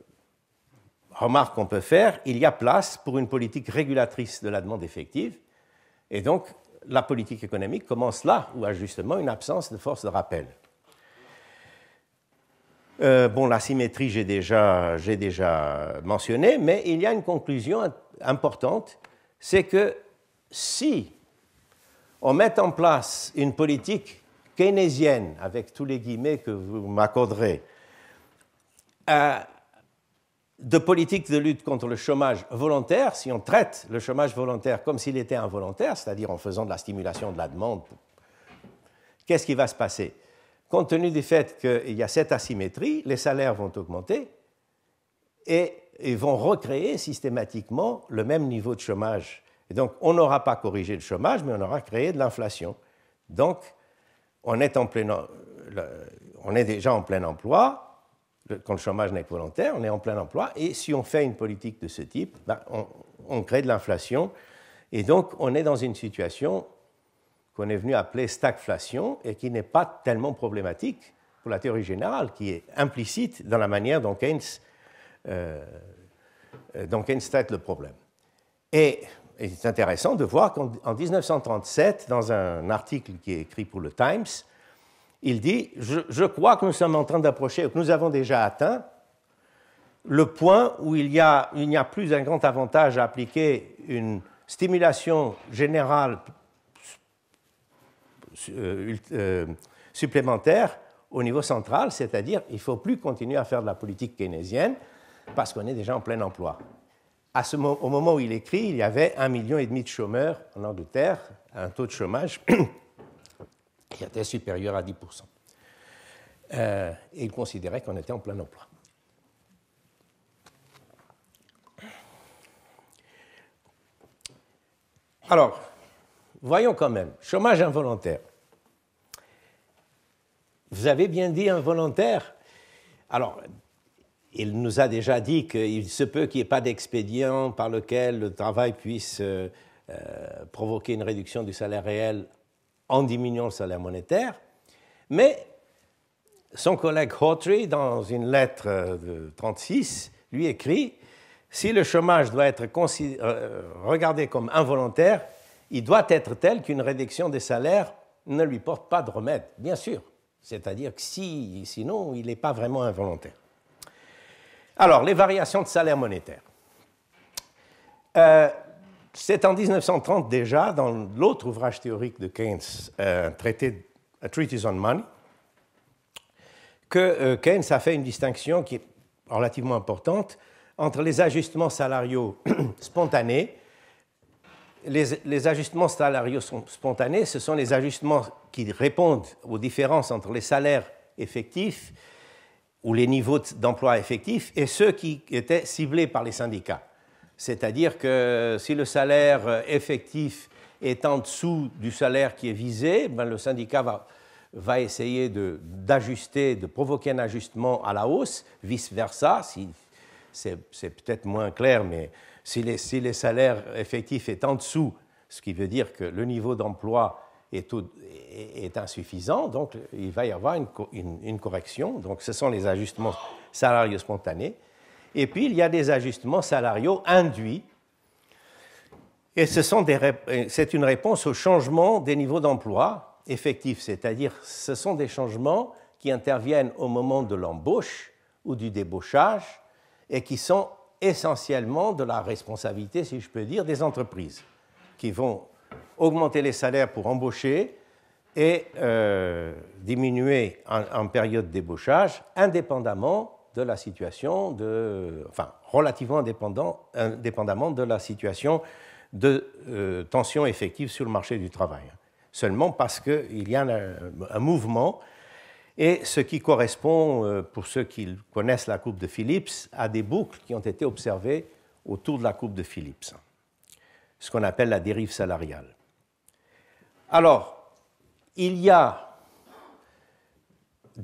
remarque qu'on peut faire, il y a place pour une politique régulatrice de la demande effective. Et donc, la politique économique commence là où a justement une absence de force de rappel. Euh, bon, la symétrie, j'ai déjà, mentionné, mais il y a une conclusion importante, c'est que si on met en place une politique keynésienne, avec tous les guillemets que vous m'accorderez, euh, de politique de lutte contre le chômage volontaire, si on traite le chômage volontaire comme s'il était involontaire, c'est-à-dire en faisant de la stimulation de la demande, qu'est-ce qui va se passer Compte tenu du fait qu'il y a cette asymétrie, les salaires vont augmenter et ils vont recréer systématiquement le même niveau de chômage. Et donc, on n'aura pas corrigé le chômage, mais on aura créé de l'inflation. Donc, on est, en plein, on est déjà en plein emploi, quand le chômage n'est pas volontaire, on est en plein emploi. Et si on fait une politique de ce type, ben, on, crée de l'inflation. Et donc, on est dans une situation qu'on est venu appeler stagflation et qui n'est pas tellement problématique pour la théorie générale, qui est implicite dans la manière dont Keynes, euh, euh, Keynes traite le problème. Et, et c'est intéressant de voir qu'en 1937, dans un article qui est écrit pour le Times, il dit, je, crois que nous sommes en train d'approcher, que nous avons déjà atteint le point où il n'y a, plus un grand avantage à appliquer une stimulation générale euh, euh, supplémentaire au niveau central, c'est-à-dire il ne faut plus continuer à faire de la politique keynésienne parce qu'on est déjà en plein emploi. au moment où il écrit, il y avait un million et demi de chômeurs en Angleterre, un taux de chômage *clears throat* qui était supérieur à 10 Et euh, il considérait qu'on était en plein emploi. Alors, voyons quand même, chômage involontaire. Vous avez bien dit involontaire. Alors, il nous a déjà dit qu'il se peut qu'il n'y ait pas d'expédient par lequel le travail puisse euh, euh, provoquer une réduction du salaire réel en diminuant le salaire monétaire, mais son collègue Hawtrey, dans une lettre euh, de 1936, lui écrit Si le chômage doit être euh, regardé comme involontaire, il doit être tel qu'une réduction des salaires ne lui porte pas de remède, bien sûr. C'est-à-dire que si, sinon, il n'est pas vraiment involontaire. Alors, les variations de salaire monétaire. Euh, c'est en 1930 déjà, dans l'autre ouvrage théorique de Keynes, euh, traité, A Treatise on Money, que euh, Keynes a fait une distinction qui est relativement importante entre les ajustements salariaux *coughs* spontanés. Les, les ajustements salariaux sont spontanés, ce sont les ajustements qui répondent aux différences entre les salaires effectifs ou les niveaux d'emploi effectifs et ceux qui étaient ciblés par les syndicats. C'est-à-dire que si le salaire effectif est en dessous du salaire qui est visé, ben, le syndicat va, essayer d'ajuster, de, provoquer un ajustement à la hausse, vice-versa. Si, c'est, peut-être moins clair, mais si le salaire effectif est en dessous, ce qui veut dire que le niveau d'emploi est, est, insuffisant, donc il va y avoir une, correction. Donc ce sont les ajustements salariaux spontanés. Et puis, il y a des ajustements salariaux induits. Et c'est une réponse au changement des niveaux d'emploi effectifs, c'est-à-dire ce sont des changements qui interviennent au moment de l'embauche ou du débauchage et qui sont essentiellement de la responsabilité, si je peux dire, des entreprises qui vont augmenter les salaires pour embaucher et euh, diminuer en, en, période d'ébauchage, indépendamment de la situation, de, enfin relativement indépendamment de la situation de euh, tension effective sur le marché du travail. Seulement parce qu'il y a un, mouvement et ce qui correspond, euh, pour ceux qui connaissent la Coupe de Phillips, à des boucles qui ont été observées autour de la Coupe de Phillips, ce qu'on appelle la dérive salariale. Alors, il y a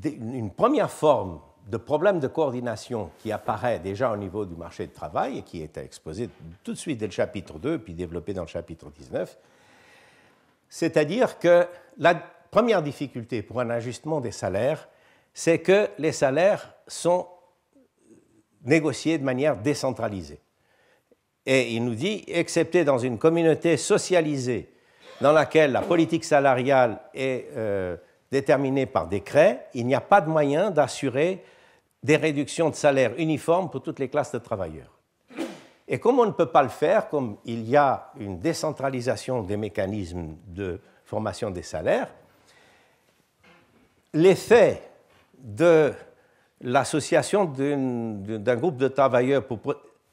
une première forme de problèmes de coordination qui apparaît déjà au niveau du marché de travail et qui est exposé tout de suite dès le chapitre 2, puis développé dans le chapitre 19. C'est-à-dire que la première difficulté pour un ajustement des salaires, c'est que les salaires sont négociés de manière décentralisée. Et il nous dit, excepté dans une communauté socialisée dans laquelle la politique salariale est euh, déterminée par décret, il n'y a pas de moyen d'assurer des réductions de salaire uniformes pour toutes les classes de travailleurs. Et comme on ne peut pas le faire, comme il y a une décentralisation des mécanismes de formation des salaires, l'effet de l'association d'un groupe de travailleurs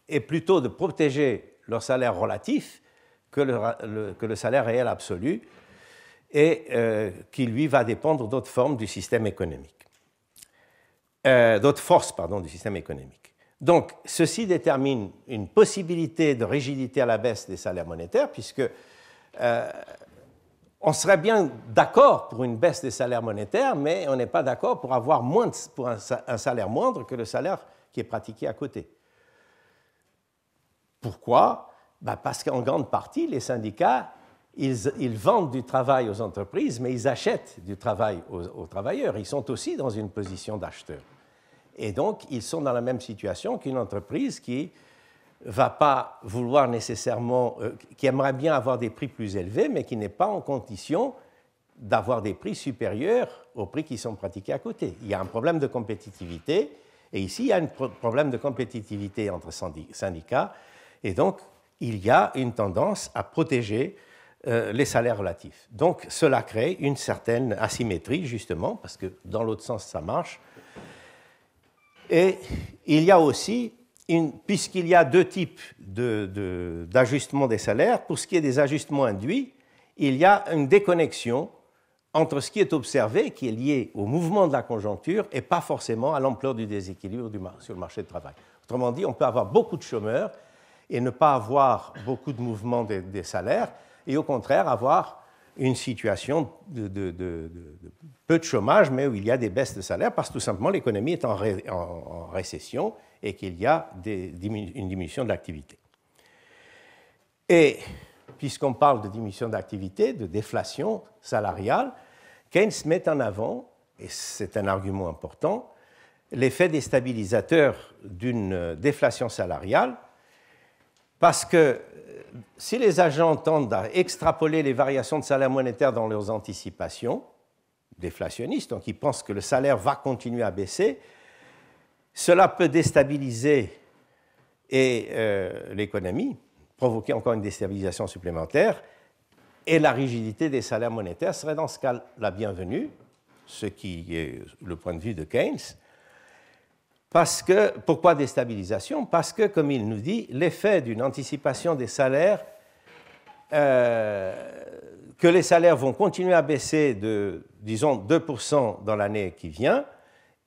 est plutôt de protéger leur salaire relatif que le, salaire réel absolu, et euh, qui, lui, va dépendre d'autres formes du système économique. Euh, d'autres forces pardon, du système économique. Donc, ceci détermine une possibilité de rigidité à la baisse des salaires monétaires, puisque euh, on serait bien d'accord pour une baisse des salaires monétaires, mais on n'est pas d'accord pour avoir moins un, salaire moindre que le salaire qui est pratiqué à côté. Pourquoi bah, Parce qu'en grande partie, les syndicats, ils, vendent du travail aux entreprises, mais ils achètent du travail aux, aux travailleurs. Ils sont aussi dans une position d'acheteur. Et donc, ils sont dans la même situation qu'une entreprise qui va pas vouloir nécessairement, euh, qui aimerait bien avoir des prix plus élevés, mais qui n'est pas en condition d'avoir des prix supérieurs aux prix qui sont pratiqués à côté. Il y a un problème de compétitivité, et ici, il y a un problème de compétitivité entre syndicats, et donc, il y a une tendance à protéger euh, les salaires relatifs. Donc, cela crée une certaine asymétrie, justement, parce que dans l'autre sens, ça marche, et il y a aussi, puisqu'il y a deux types d'ajustement des salaires, pour ce qui est des ajustements induits, il y a une déconnexion entre ce qui est observé, qui est lié au mouvement de la conjoncture, et pas forcément à l'ampleur du déséquilibre sur le marché du travail. Autrement dit, on peut avoir beaucoup de chômeurs et ne pas avoir beaucoup de mouvements des salaires, et au contraire avoir une situation de, peu de chômage, mais où il y a des baisses de salaire, parce que tout simplement l'économie est en, récession et qu'il y a une diminution de l'activité. Et puisqu'on parle de diminution d'activité, de déflation salariale, Keynes met en avant, et c'est un argument important, l'effet déstabilisateur d'une euh, déflation salariale parce que euh, si les agents tendent à extrapoler les variations de salaire monétaire dans leurs anticipations, déflationnistes, donc ils pensent que le salaire va continuer à baisser, cela peut déstabiliser euh, l'économie, provoquer encore une déstabilisation supplémentaire, et la rigidité des salaires monétaires serait dans ce cas la bienvenue, ce qui est le point de vue de Keynes, parce que, pourquoi déstabilisation Parce que, comme il nous dit, l'effet d'une anticipation des salaires, euh, que les salaires vont continuer à baisser de, disons, 2% dans l'année qui vient,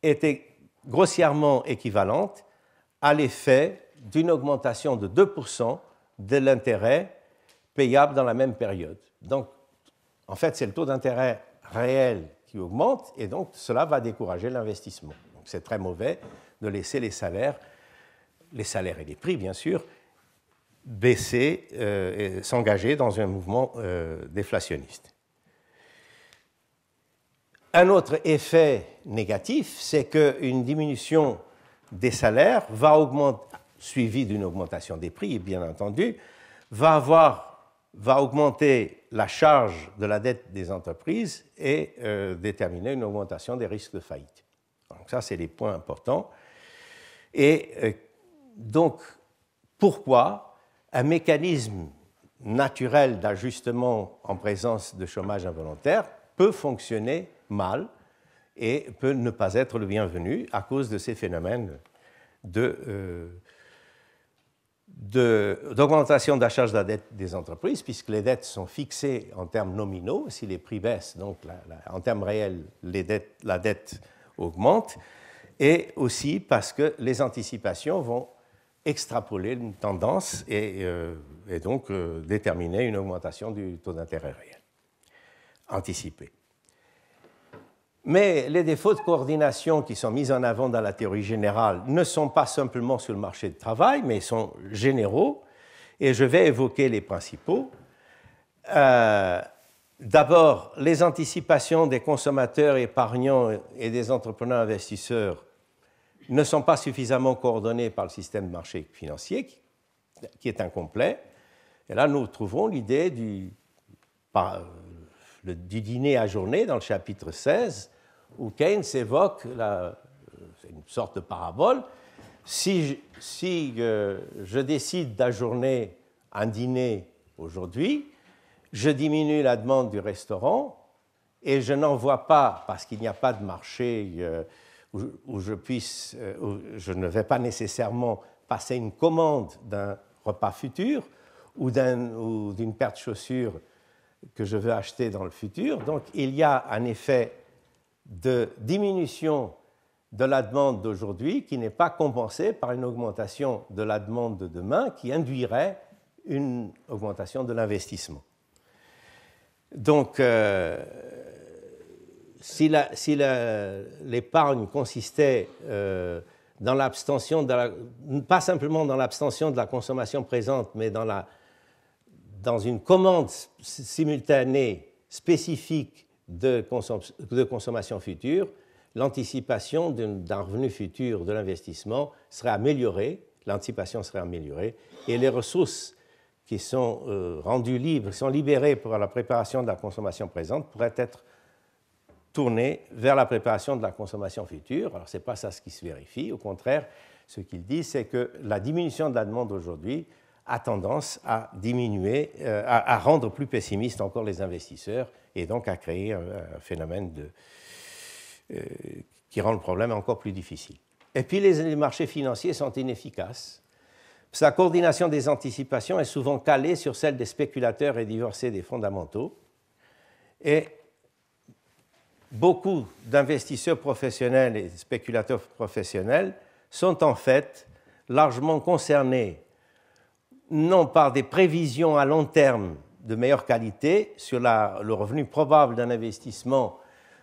était grossièrement équivalente à l'effet d'une augmentation de 2% de l'intérêt payable dans la même période. Donc, en fait, c'est le taux d'intérêt réel qui augmente et donc cela va décourager l'investissement. Donc, c'est très mauvais de laisser les salaires, les salaires et les prix bien sûr, baisser, euh, et s'engager dans un mouvement euh, déflationniste. Un autre effet négatif, c'est qu'une diminution des salaires va augmenter, suivie d'une augmentation des prix, bien entendu, va, avoir, va augmenter la charge de la dette des entreprises et euh, déterminer une augmentation des risques de faillite. Donc ça, c'est les points importants. Et euh, donc, pourquoi un mécanisme naturel d'ajustement en présence de chômage involontaire peut fonctionner mal et peut ne pas être le bienvenu à cause de ces phénomènes euh, d'augmentation de, de, la charge de la dette des entreprises, puisque les dettes sont fixées en termes nominaux. Si les prix baissent, donc en termes réels, la dette augmente et aussi parce que les anticipations vont extrapoler une tendance et, euh, donc euh, déterminer une augmentation du taux d'intérêt réel anticipé. Mais les défauts de coordination qui sont mis en avant dans la théorie générale ne sont pas simplement sur le marché du travail, mais sont généraux, et je vais évoquer les principaux. Euh, d'abord, les anticipations des consommateurs épargnants et des entrepreneurs investisseurs ne sont pas suffisamment coordonnées par le système de marché financier, qui est incomplet. Et là, nous trouvons l'idée du, euh, dîner à journée dans le chapitre 16, où Keynes évoque euh, une sorte de parabole. Si je, si euh, je décide d'ajourner un dîner aujourd'hui, je diminue la demande du restaurant et je n'en vois pas, parce qu'il n'y a pas de marché où, je puisse, euh, je ne vais pas nécessairement passer une commande d'un repas futur ou d'une paire de chaussures que je veux acheter dans le futur. Donc il y a un effet de diminution de la demande d'aujourd'hui qui n'est pas compensé par une augmentation de la demande de demain qui induirait une augmentation de l'investissement. Donc, euh, si l'épargne si consistait euh, dans l'abstention, pas simplement dans l'abstention de la consommation présente, mais dans, la, dans une commande simultanée spécifique de, consommation future, l'anticipation d'un revenu futur de l'investissement serait améliorée, l'anticipation serait améliorée, et les ressources qui sont euh, rendues libres, sont libérées pour la préparation de la consommation présente pourraient être tourner vers la préparation de la consommation future. Alors, ce n'est pas ça ce qui se vérifie. Au contraire, ce qu'il dit, c'est que la diminution de la demande aujourd'hui a tendance à diminuer, euh, à, rendre plus pessimistes encore les investisseurs et donc à créer un, phénomène de, euh, qui rend le problème encore plus difficile. Et puis, les, les marchés financiers sont inefficaces. Sa coordination des anticipations est souvent calée sur celle des spéculateurs et divorcée des fondamentaux. Et beaucoup d'investisseurs professionnels et spéculateurs professionnels sont en fait largement concernés, non par des prévisions à long terme de meilleure qualité sur le revenu probable d'un investissement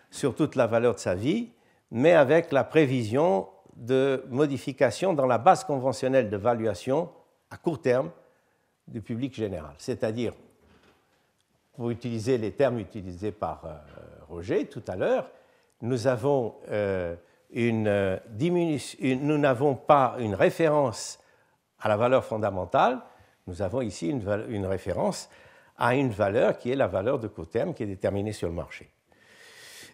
sur toute la valeur de sa vie, mais avec la prévision de modification dans la base conventionnelle de valuation à court terme du public général. C'est-à-dire, pour utiliser les termes utilisés par euh, projet, tout à l'heure, nous avons euh, euh, une nous n'avons pas une référence à la valeur fondamentale, nous avons ici une, une, référence à une valeur qui est la valeur de court terme qui est déterminée sur le marché.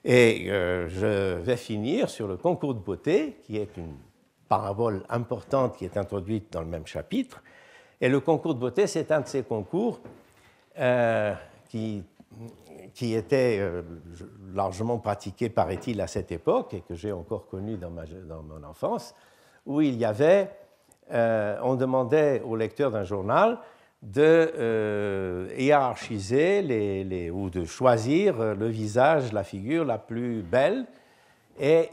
Et euh, je vais finir sur le concours de beauté, qui est une parabole importante qui est introduite dans le même chapitre. Et le concours de beauté, c'est un de ces concours euh, qui qui était euh, largement pratiqué, paraît-il, à cette époque, et que j'ai encore connu dans, ma, dans mon enfance, où il y avait, euh, on demandait aux lecteurs d'un journal de euh, hiérarchiser les, les, ou de choisir le visage, la figure la plus belle. Et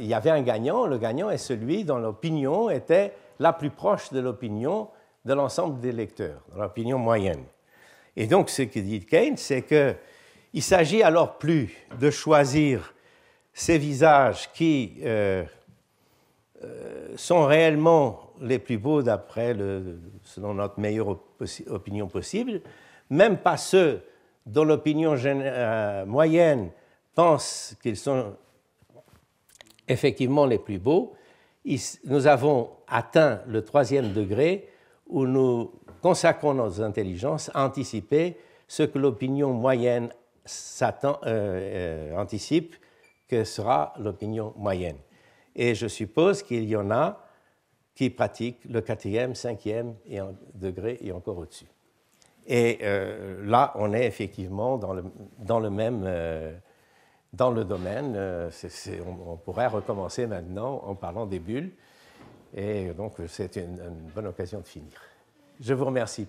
il y avait un gagnant. Le gagnant est celui dont l'opinion était la plus proche de l'opinion de l'ensemble des lecteurs, de l'opinion moyenne. Et donc, ce que dit Keynes, c'est qu'il s'agit alors plus de choisir ces visages qui euh, euh, sont réellement les plus beaux d'après, selon notre meilleure opinion possible, même pas ceux dont l'opinion euh, moyenne pense qu'ils sont effectivement les plus beaux. Nous avons atteint le troisième degré où nous consacrons nos intelligences à anticiper ce que l'opinion moyenne euh, euh, anticipe que sera l'opinion moyenne. Et je suppose qu'il y en a qui pratiquent le quatrième, cinquième et en degré et encore au-dessus. Et euh, là, on est effectivement dans le, dans le même dans le domaine. on, pourrait recommencer maintenant en parlant des bulles. Et donc, c'est une bonne occasion de finir. Je vous remercie.